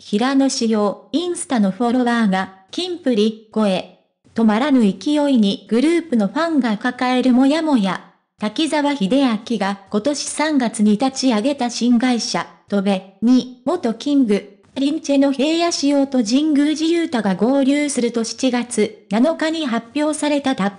平野紫耀、インスタのフォロワーが、キンプリ、声。止まらぬ勢いにグループのファンが抱えるもやもや。滝沢秀明が今年3月に立ち上げた新会社、トベ、に、元キング、リンチェの平野仕様と神宮寺雄太が合流すると7月7日に発表されたタップ。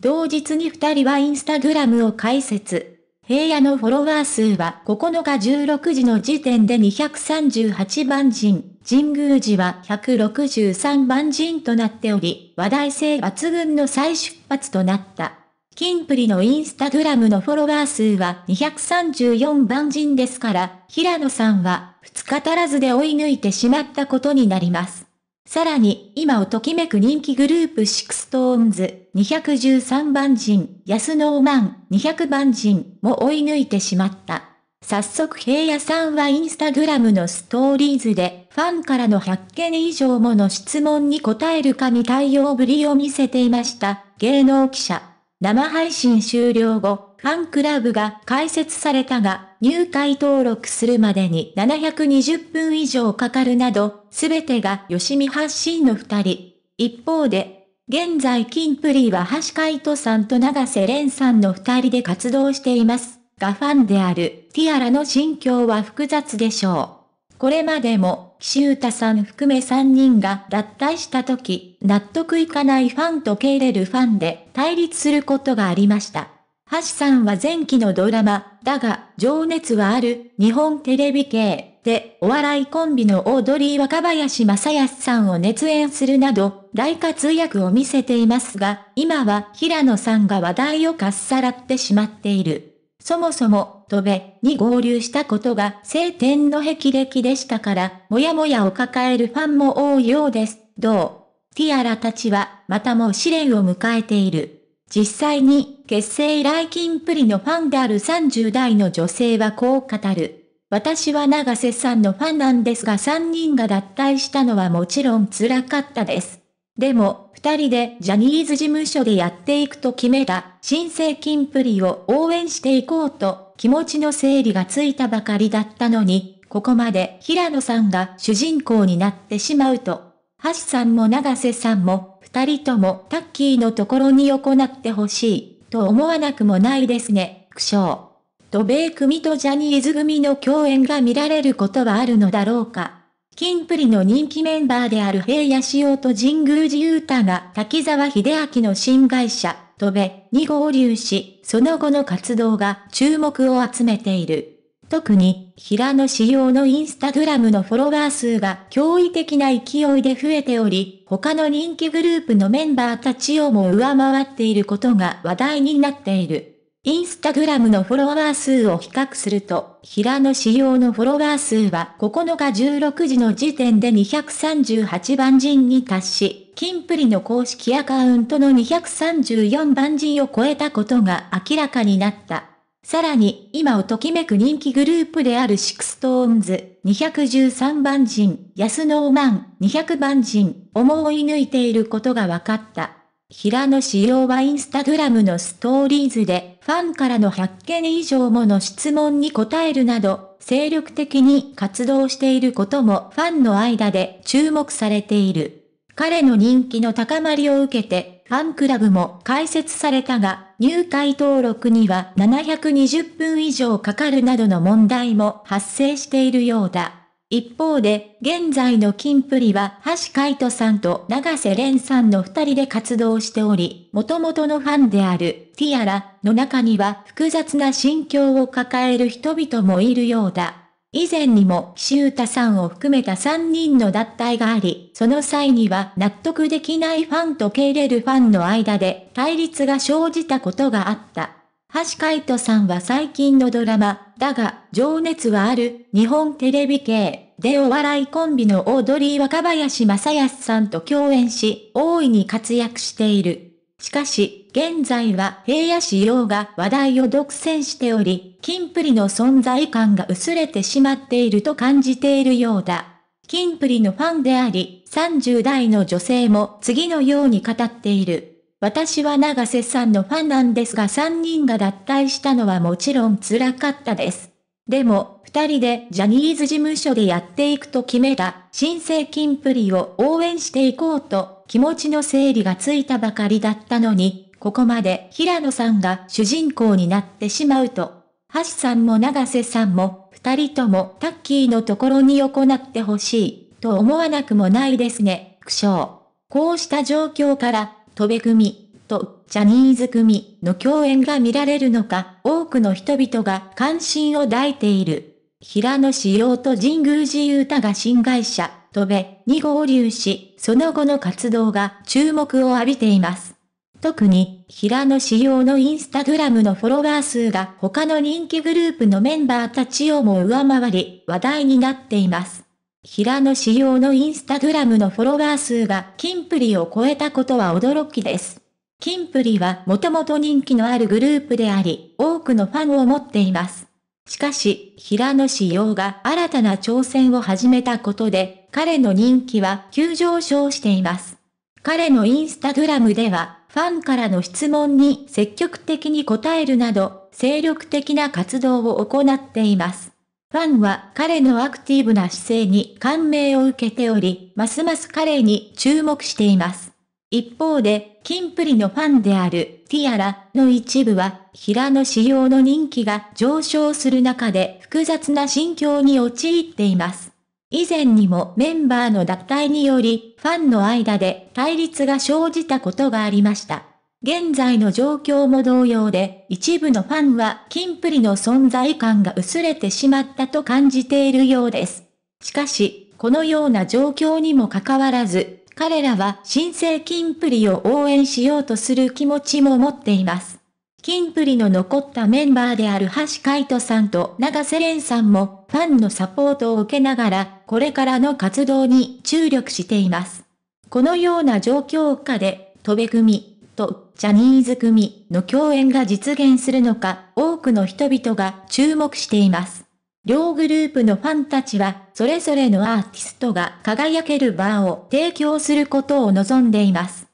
同日に二人はインスタグラムを開設。平野のフォロワー数は9日16時の時点で238万人、神宮寺は163万人となっており、話題性抜群の再出発となった。キンプリのインスタグラムのフォロワー数は234万人ですから、平野さんは2日足らずで追い抜いてしまったことになります。さらに、今をときめく人気グループシクストーンズ、213番人、安ノーマン、200番人も追い抜いてしまった。早速平野さんはインスタグラムのストーリーズで、ファンからの100件以上もの質問に答えるかに対応ぶりを見せていました、芸能記者。生配信終了後、ファンクラブが開設されたが、入会登録するまでに720分以上かかるなど、すべてが吉見発信の二人。一方で、現在キンプリは橋海人さんと長瀬廉さんの二人で活動しています。がファンであるティアラの心境は複雑でしょう。これまでも、岸歌さん含め3人が脱退した時、納得いかないファンと受け入れるファンで対立することがありました。橋さんは前期のドラマ、だが、情熱はある、日本テレビ系で、お笑いコンビのオードリー若林正康さんを熱演するなど、大活躍を見せていますが、今は平野さんが話題をかっさらってしまっている。そもそも、戸部に合流したことが晴天の霹靂でしたから、もやもやを抱えるファンも多いようです。どうティアラたちは、またも試練を迎えている。実際に結成以来金プリのファンである30代の女性はこう語る。私は長瀬さんのファンなんですが3人が脱退したのはもちろん辛かったです。でも、二人でジャニーズ事務所でやっていくと決めた、新生金プリを応援していこうと、気持ちの整理がついたばかりだったのに、ここまで平野さんが主人公になってしまうと、橋さんも長瀬さんも、二人ともタッキーのところに行ってほしい、と思わなくもないですね、苦笑。渡米組とジャニーズ組の共演が見られることはあるのだろうか。金プリの人気メンバーである平野潮と神宮寺雄太が滝沢秀明の新会社、渡べ、に合流し、その後の活動が注目を集めている。特に、平野仕様のインスタグラムのフォロワー数が驚異的な勢いで増えており、他の人気グループのメンバーたちをも上回っていることが話題になっている。インスタグラムのフォロワー数を比較すると、平野仕様のフォロワー数は9日16時の時点で238番人に達し、キンプリの公式アカウントの234番人を超えたことが明らかになった。さらに、今をときめく人気グループであるシクストーンズ、213番人、スノーマン、200番人、思い抜いていることが分かった。平野紫耀はインスタグラムのストーリーズで、ファンからの100件以上もの質問に答えるなど、精力的に活動していることもファンの間で注目されている。彼の人気の高まりを受けて、ファンクラブも開設されたが、入会登録には720分以上かかるなどの問題も発生しているようだ。一方で、現在のキンプリは橋海人さんと長瀬廉さんの二人で活動しており、元々のファンであるティアラの中には複雑な心境を抱える人々もいるようだ。以前にも岸歌さんを含めた3人の脱退があり、その際には納得できないファンと受け入れるファンの間で対立が生じたことがあった。橋海人さんは最近のドラマ、だが、情熱はある、日本テレビ系、でお笑いコンビのオードリー若林正康さんと共演し、大いに活躍している。しかし、現在は平野市様が話題を独占しており、金プリの存在感が薄れてしまっていると感じているようだ。金プリのファンであり、30代の女性も次のように語っている。私は長瀬さんのファンなんですが3人が脱退したのはもちろん辛かったです。でも、二人でジャニーズ事務所でやっていくと決めた、新生金プリを応援していこうと、気持ちの整理がついたばかりだったのに、ここまで平野さんが主人公になってしまうと、橋さんも長瀬さんも、二人ともタッキーのところに横なってほしい、と思わなくもないですね、苦笑。こうした状況から、飛部組とジャニーズ組の共演が見られるのか、多くの人々が関心を抱いている。平野志陽と神宮寺雄太が新会社、とべ、に合流し、その後の活動が注目を浴びています。特に、平野志陽のインスタグラムのフォロワー数が他の人気グループのメンバーたちをも上回り、話題になっています。平野志陽のインスタグラムのフォロワー数が金プリを超えたことは驚きです。キンプリはもともと人気のあるグループであり、多くのファンを持っています。しかし、平野志陽が新たな挑戦を始めたことで、彼の人気は急上昇しています。彼のインスタグラムでは、ファンからの質問に積極的に答えるなど、精力的な活動を行っています。ファンは彼のアクティブな姿勢に感銘を受けており、ますます彼に注目しています。一方で、キンプリのファンであるティアラの一部は、平野仕様の人気が上昇する中で複雑な心境に陥っています。以前にもメンバーの脱退により、ファンの間で対立が生じたことがありました。現在の状況も同様で、一部のファンはキンプリの存在感が薄れてしまったと感じているようです。しかし、このような状況にもかかわらず、彼らは新生キンプリを応援しようとする気持ちも持っています。キンプリの残ったメンバーである橋海人さんと長瀬廉さんもファンのサポートを受けながら、これからの活動に注力しています。このような状況下で、戸部組とジャニーズ組の共演が実現するのか、多くの人々が注目しています。両グループのファンたちは、それぞれのアーティストが輝ける場を提供することを望んでいます。